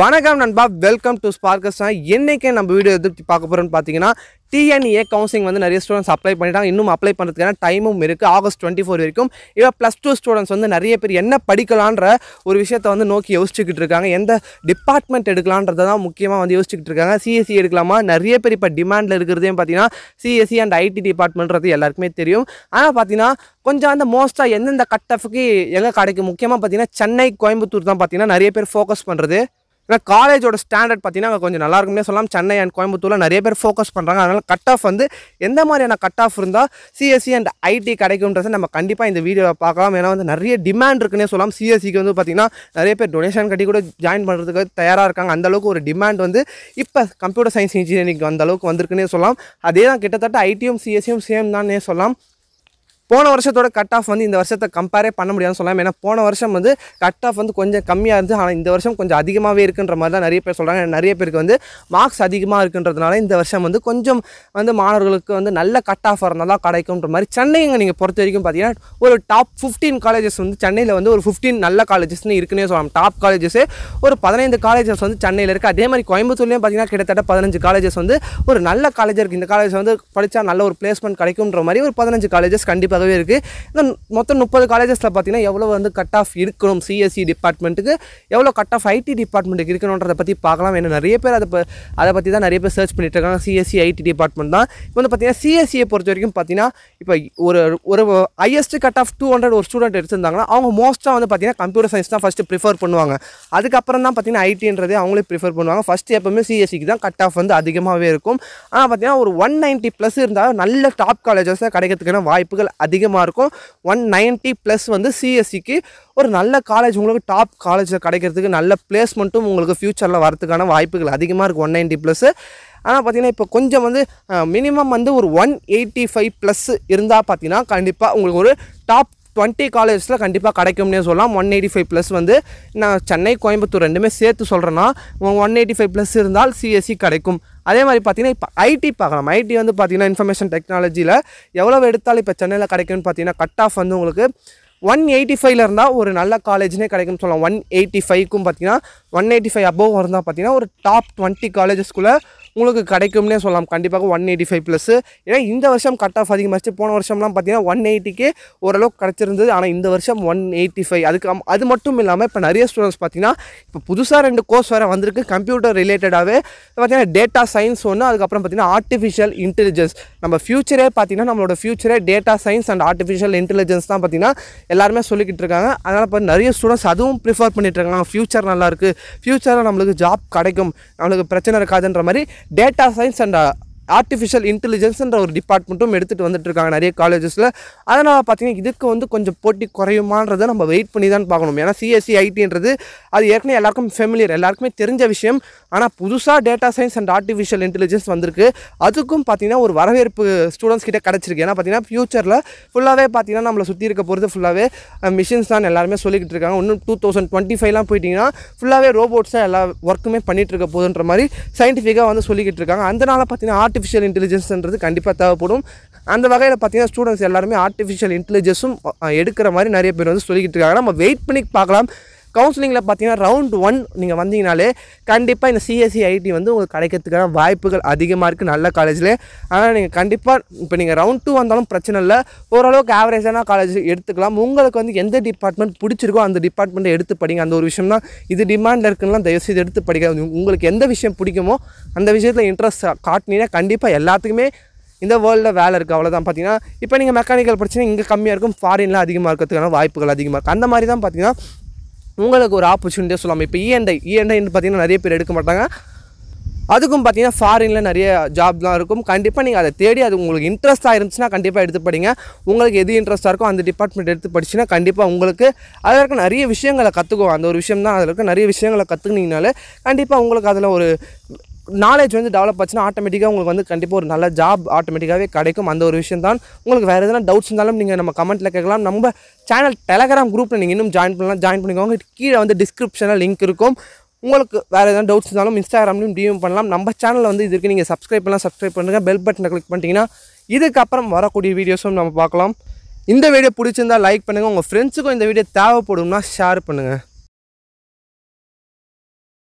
வணக்கம் நண்பா welcome to ஸ்பார்க்கஸ்னா என்றைக்கு நம்ம வீடியோ எதிர்த்து பார்க்க போகிறோம்னு பார்த்தீங்கன்னா டிஎன்ஏ கவுன்சிலிங் e வந்து நிறைய ஸ்டூடெண்ட்ஸ் அப்ளை பண்ணிட்டாங்க இன்னும் அப்ளை பண்ணுறதுக்கான டைமும் இருக்குது ஆகஸ்ட் டுவெண்ட்டி ஃபோர் வரைக்கும் இப்போ ப்ளஸ் டூ ஸ்டூடெண்ட்ஸ் வந்து நிறைய பேர் என்ன படிக்கலான்ற ஒரு விஷயத்தை வந்து நோக்கி யோசிச்சுக்கிட்டு இருக்காங்க எந்த டிபார்ட்மெண்ட் எடுக்கலான்றதை தான் முக்கியமாக வந்து யோசிச்சுக்கிட்டு இருக்காங்க சிஎஸ்சி e எடுக்கலாமா நிறைய பேர் இப்போ டிமாண்டில் இருக்கிறதையும் பார்த்தீங்கன்னா சிஎஸ்சி அண்ட் ஐடி டிபார்ட்மெண்ட்றது எல்லாருக்குமே தெரியும் ஆனால் பார்த்தீங்கன்னா கொஞ்சம் அந்த மோஸ்ட்டாக எந்தெந்த கட் ஆஃபுக்கு எங்கே கிடைக்கும் முக்கியமாக பார்த்தீங்கன்னா சென்னை கோயம்புத்தூர் தான் பார்த்தீங்கன்னா நிறைய பேர் ஃபோக்கஸ் பண்ணுறது ஏன்னா காலேஜோட ஸ்டாண்டர்ட் பார்த்தீங்கன்னா கொஞ்சம் நல்லா இருக்கும்னே சொல்லலாம் சென்னை அண்ட் கோயம்புத்தூரில் நிறைய பேர் ஃபோக்கஸ் பண்ணுறாங்க அதனால் கட் ஆஃப் வந்து எந்த மாதிரியான கட் ஆஃப் இருந்தால் சிஎஸ்சி அண்ட் ஐடி கிடைக்கும்ன்றதை நம்ம கண்டிப்பாக இந்த வீடியோவை பார்க்கலாம் ஏன்னா வந்து நிறைய டிமாண்ட் இருக்குன்னே சொல்லலாம் சிஎஸ்சிக்கு e வந்து பார்த்திங்கன்னா நிறைய பேர் டொனேஷன் கட்டி கூட ஜாயின் பண்ணுறதுக்கு தயாராக இருக்காங்க அந்தளவுக்கு ஒரு டிமாண்ட் வந்து இப்போ கம்ப்யூட்டர் சயின்ஸ் இன்ஜினியரிங் அந்த அளவுக்கு வந்திருக்குன்னே சொல்லலாம் அதே தான் கிட்டத்தட்ட ஐடியும் சிஎஸ்சியும் e சேம் தானே சொல்லலாம் போன வருஷத்தோட கட் ஆஃப் வந்து இந்த வருஷத்தை கம்பேரே பண்ண முடியாதுன்னு சொல்லலாம் ஏன்னா போன வருஷம் வந்து கட் ஆஃப் வந்து கொஞ்சம் கம்மியாக இருந்து ஆனால் இந்த வருஷம் கொஞ்சம் அதிகமாகவே இருக்குன்ற மாதிரி தான் நிறைய பேர் சொல்கிறாங்க நிறைய பேருக்கு வந்து மார்க்ஸ் அதிகமாக இருக்குன்றதுனால இந்த வருஷம் வந்து கொஞ்சம் வந்து மாணவர்களுக்கு வந்து நல்ல கட் ஆஃப் இருந்தால் கிடைக்கும்ன்ற மாதிரி சென்னைங்க நீங்கள் பொறுத்த வரைக்கும் பார்த்தீங்கன்னா ஒரு டாப் ஃபிஃப்டீன் காலேஜஸ் வந்து சென்னையில் வந்து ஒரு ஃபிஃப்டீன் நல்ல காலேஜஸ்னு இருக்குன்னே சொல்லலாம் டாப் காலேஜஸ் ஒரு பதினைந்து காலேஜஸ் வந்து சென்னையில் இருக்குது அதே மாதிரி கோயம்புத்தூர்லேயும் பார்த்தீங்கன்னா கிட்டத்தட்ட பதினஞ்சு காலேஜஸ் வந்து ஒரு நல்ல காலேஜ் இருக்குது இந்த காலேஜ் வந்து படித்தா நல்ல ஒரு பிளேஸ்மெண்ட் கிடைக்கும்ன்ற மாதிரி ஒரு பதினஞ்சு காலேஜஸ் கண்டிப்பாக கண்டிப்பாகவே இருக்குது இந்த மொத்தம் முப்பது காலேஜஸில் பார்த்தீங்கன்னா எவ்வளோ வந்து கட் ஆஃப் இருக்கணும் சிஎஸ்சி டிபார்ட்மெண்ட்டுக்கு எவ்வளோ கட் ஆஃப் ஐடி டிபார்ட்மெண்ட்டுக்கு இருக்கணுன்றதை பற்றி பார்க்கலாம் ஏன்னா நிறைய பேர் அதை அதை பற்றி தான் நிறைய பேர் சர்ச் பண்ணிட்டு இருக்காங்க சிஎஸ்சி ஐடி டிபார்ட்மெண்ட் தான் இப்போ வந்து பார்த்தீங்கன்னா சிஎஸ்சியை e பொறுத்த வரைக்கும் பார்த்தீங்கன்னா இப்போ ஒரு ஒரு highest cut off two hundred ஒரு ஸ்டூடெண்ட் எடுத்திருந்தாங்கன்னா அவங்க மோஸ்ட்டாக வந்து பார்த்திங்கன்னா கம்ப்யூட்டர் சயின்ஸ் தான் ஃபஸ்ட்டு ப்ரிஃபர் பண்ணுவாங்க அதுக்கப்புறம் தான் பார்த்தீங்கன்னா ஐடின்றதே அவங்களே ப்ரிஃபர் பண்ணுவாங்க ஃபஸ்ட்டு எப்போவுமே சிஎஸ்சிக்கு e தான் கட் ஆஃப் வந்து அதிகமாகவே இருக்கும் ஆனால் பார்த்திங்கன்னா ஒரு ஒன் நைன்ட்டி ப்ளஸ் இருந்தால் நல்ல டாப் காலேஜஸ்ஸாக கிடைக்கிறதுக்கான வாய்ப்புகள் அதிகமாக இருக்கும் ஒன் நைன்ட்டி ப்ளஸ் வந்து சிஎஸ்சிக்கு e ஒரு நல்ல காலேஜ் உங்களுக்கு டாப் காலேஜில் கிடைக்கிறதுக்கு நல்ல பிளேஸ்மெண்ட்டும் உங்களுக்கு ஃப்யூச்சரில் வரதுக்கான வாய்ப்புகள் அதிகமாக இருக்குது ஒன் நைன்ட்டி ப்ளஸ்ஸு ஆனால் பார்த்தீங்கன்னா இப்போ கொஞ்சம் வந்து மினிமம் வந்து ஒரு ஒன் எயிட்டி ஃபைவ் ப்ளஸ் இருந்தால் பார்த்தீங்கன்னா கண்டிப்பாக உங்களுக்கு ஒரு டாப் டுவெண்ட்டி காலேஜஸில் கண்டிப்பாக கிடைக்கும்னே சொல்லலாம் ஒன் எயிட்டி ஃபைவ் ப்ளஸ் வந்து நான் சென்னை கோயம்புத்தூர் ரெண்டுமே சேர்த்து சொல்கிறேன்னா ஒன் எயிட்டி ஃபைவ் ப்ளஸ் இருந்தால் சிஎஸ்சி e கிடைக்கும் அதே மாதிரி பார்த்திங்கன்னா இப்போ ஐடி பார்க்கலாம் ஐடி வந்து பார்த்திங்கன்னா இன்ஃபர்மேஷன் டெக்னாலஜியில் எவ்வளோ எடுத்தாலும் இப்போ சென்னையில் கிடைக்கும்னு பார்த்தீங்கன்னா கட் ஆஃப் வந்து உங்களுக்கு ஒன் எயிட்டி ஃபைவ்ல இருந்தால் ஒரு நல்ல காலேஜ்னே கிடைக்கும்னு சொல்லலாம் ஒன் எயிட்டி ஃபைவ்க்கும் பார்த்தீங்கன்னா ஒன் எயிட்டி ஃபைவ் அபோவ் இருந்தால் பார்த்தீங்கன்னா ஒரு டாப் டுவெண்ட்டி காலேஜஸ்குள்ளே உங்களுக்கு கிடைக்கும்னே சொல்லலாம் கண்டிப்பாக ஒன் எயிட்டி ஃபைவ் ப்ளஸ் ஏன்னா இந்த வருஷம் கட் ஆஃப் அதிகமாகிச்சு போன வருஷம்லாம் பார்த்தீங்கன்னா ஒன் எயிட்டிக்கு ஓரளவுக்கு கிடச்சிருந்தது ஆனால் இந்த வருஷம் ஒன் எயிட்டி ஃபைவ் அதுக்கு அது மட்டும் இல்லாமல் இப்போ நிறைய ஸ்டூடெண்ட்ஸ் பார்த்தீங்கன்னா இப்போ புதுசாக ரெண்டு கோர்ஸ் வேறு வந்திருக்கு கம்ப்யூட்டர் ரிலேட்டடாகவே பார்த்தீங்கன்னா டேட்டா சயின்ஸ் ஒன்று அதுக்கப்புறம் பார்த்தீங்கன்னா ஆர்டிஃபிஷியல் இன்டெலிஜென்ஸ் நம்ம ஃபியூச்சரே பார்த்தீங்கன்னா நம்மளோட ஃபியூச்சரே data science and artificial intelligence தான் பார்த்தீங்கன்னா எல்லாருமே சொல்லிக்கிட்டு இருக்காங்க அதனால் இப்போ நிறைய ஸ்டூடெண்ட்ஸ் அதுவும் ப்ரிஃபர் பண்ணிட்டு இருக்காங்க ஃபியூச்சர் நல்லாயிருக்கு ஃப்யூச்சரில் நம்மளுக்கு ஜாப் கிடைக்கும் நம்மளுக்கு பிரச்சனை இருக்காதுன்ற மாதிரி डेटा सैंस अंड ஆர்டிஃபிஷியல் இன்டெலிஜென்ஸ்ன்ற ஒரு டிபார்ட்மெண்ட்டும் எடுத்துகிட்டு வந்துட்டு இருக்காங்க நிறைய காலேஜஸில் அதனால் பார்த்தீங்கன்னா இதுக்கு வந்து கொஞ்சம் போட்டி குறையுமான்றதை நம்ம வெயிட் பண்ணி தான் பார்க்கணும் ஏன்னா சிஎஸ்சி ஐடின்றது e, அது ஏற்கனவே எல்லாருக்கும் ஃபெமிலியர் எல்லாருக்குமே தெரிஞ்ச விஷயம் ஆனால் புதுசாக data science and artificial intelligence வந்திருக்கு அதுக்கும் பார்த்தீங்கன்னா ஒரு வரவேற்பு ஸ்டூடெண்ட்ஸ் கிட்டே கிடச்சிருக்கு ஏன்னா பார்த்தீங்கன்னா ஃப்யூச்சரில் ஃபுல்லாகவே பார்த்தீங்கன்னா நம்மளை சுற்றி இருக்க போகிறது ஃபுல்லாகவே மிஷின்ஸ் தான் எல்லாருமே சொல்லிக்கிட்டு இருக்காங்க இன்னும் டூ தௌசண்ட் டுவெண்ட்டி ஃபைவ்லாம் போயிட்டிங்கன்னா ஃபுல்லாகவே ரோபோட்ஸாக எல்லா ஒர்க்குமே பண்ணிகிட்டு இருக்க போதுன்ற மாதிரி சயின்டிஃபிக்காக வந்து சொல்லிக்கிட்டு இருக்காங்க அதனால் பார்த்தீங்கன்னா ஆர்டிஃபிஷியல் இன்டெலிஜென்ஸ்ன்றது கண்டிப்பாக தேவைப்படும் அந்த வகையில் பார்த்தீங்கன்னா ஸ்டூடெண்ட்ஸ் எல்லாருமே ஆர்டிஃபிஷியல் இன்டெலிஜென்ஸும் எடுக்கிற மாதிரி நிறைய பேர் வந்து சொல்லிக்கிட்டு இருக்காங்க நம்ம வெயிட் பண்ணி பார்க்கலாம் கவுன்சிலிங்கில் பார்த்தீங்கன்னா ரவுண்ட் ஒன் நீங்கள் வந்தீங்கனாலே கண்டிப்பாக இந்த சிஎஸ்சி ஐடி e, வந்து உங்களுக்கு கிடைக்கிறதுக்கான வாய்ப்புகள் அதிகமாக இருக்குது நல்ல காலேஜில் ஆனால் நீங்கள் கண்டிப்பாக இப்போ நீங்கள் ரவுண்ட் டூ வந்தாலும் பிரச்சனை இல்லை ஓரளவுக்கு ஆவரேஜான காலேஜ் எடுத்துக்கலாம் உங்களுக்கு வந்து எந்த டிபார்ட்மெண்ட் பிடிச்சிருக்கோ அந்த டிபார்ட்மெண்ட்டை எடுத்து படிங்க அந்த ஒரு விஷயம் தான் இது டிமாண்டில் இருக்குன்னா தயவுசெய்து எடுத்து படிக்க உங்களுக்கு எந்த விஷயம் பிடிக்குமோ அந்த விஷயத்தில் இன்ட்ரெஸ்ட் காட்டினீங்கன்னா கண்டிப்பாக எல்லாத்துக்குமே இந்த வேர்ல்டில் வேலை இருக்குது அவ்வளோதான் பார்த்தீங்கன்னா இப்போ நீங்கள் மெக்கானிக்கல் படிச்சுன்னா இங்கே கம்மியாக இருக்கும் ஃபாரின்லாம் அதிகமாக இருக்கிறதுக்கான வாய்ப்புகள் அதிகமாக இருக்குது அந்த மாதிரி தான் பார்த்தீங்கன்னா உங்களுக்கு ஒரு ஆப்பர்ச்சுனிட்டியாக சொல்லலாம் இப்போ இஎன்டை e இஎன்டைன்னு e பார்த்தீங்கன்னா நிறைய பேர் எடுக்க மாட்டாங்க அதுக்கும் பார்த்தீங்கன்னா ஃபாரினில் நிறைய ஜாப்லாம் இருக்கும் கண்டிப்பாக நீங்கள் அதை தேடி அது உங்களுக்கு இன்ட்ரெஸ்ட்டாக இருந்துச்சுன்னா கண்டிப்பாக எடுத்து படிங்க உங்களுக்கு எது இன்ட்ரெஸ்ட்டாக இருக்கோ அந்த டிபார்ட்மெண்ட் எடுத்து படிச்சுன்னா கண்டிப்பாக உங்களுக்கு அதில் இருக்க நிறைய விஷயங்களை கற்றுக்குவோம் அந்த ஒரு விஷயம் தான் அதில் இருக்க நிறைய விஷயங்களை கற்றுக்குனீங்கனாலே கண்டிப்பாக உங்களுக்கு அதில் ஒரு நாலேஜ் வந்து டெவலப் ஆச்சுன்னா ஆட்டோமேட்டிக்காக உங்களுக்கு வந்து கண்டிப்பாக ஒரு நல்ல ஜாப் ஆட்டோமேட்டிக்காகவே கிடைக்கும் அந்த ஒரு விஷயம் தான் உங்களுக்கு வேறு எதனா டவுட்ஸ் இருந்தாலும் நீங்கள் நம்ம கமெண்ட்டில் கேட்கலாம் நம்ம சேனல் டெலகிராம் குரூப்பில் நீங்கள் இன்னும் ஜாயின் பண்ணலாம் ஜாயின் பண்ணிக்கோங்க கீழே வந்து டிஸ்கிரிப்ஷனில் லிங்க் இருக்கும் உங்களுக்கு வேறு எதாவது டவுட்ஸ் இருந்தாலும் இன்ஸ்டாகிராம்லையும் டிஎம் பண்ணலாம் நம்ம சேனலில் வந்து இதுக்கு நீங்கள் சப்ஸ்கிரைப் பண்ணலாம் சப்ஸ்கிரைப் பண்ணுங்கள் பெல் பட்டனை கிளிக் பண்ணிட்டீங்கன்னா இதுக்கப்புறம் வரக்கூடிய வீடியோஸும் நம்ம பார்க்கலாம் இந்த வீடியோ பிடிச்சிருந்தால் லைக் பண்ணுங்கள் உங்கள் ஃப்ரெண்ட்ஸுக்கும் இந்த வீடியோ தேவைப்படும்னா ஷேர் பண்ணுங்கள்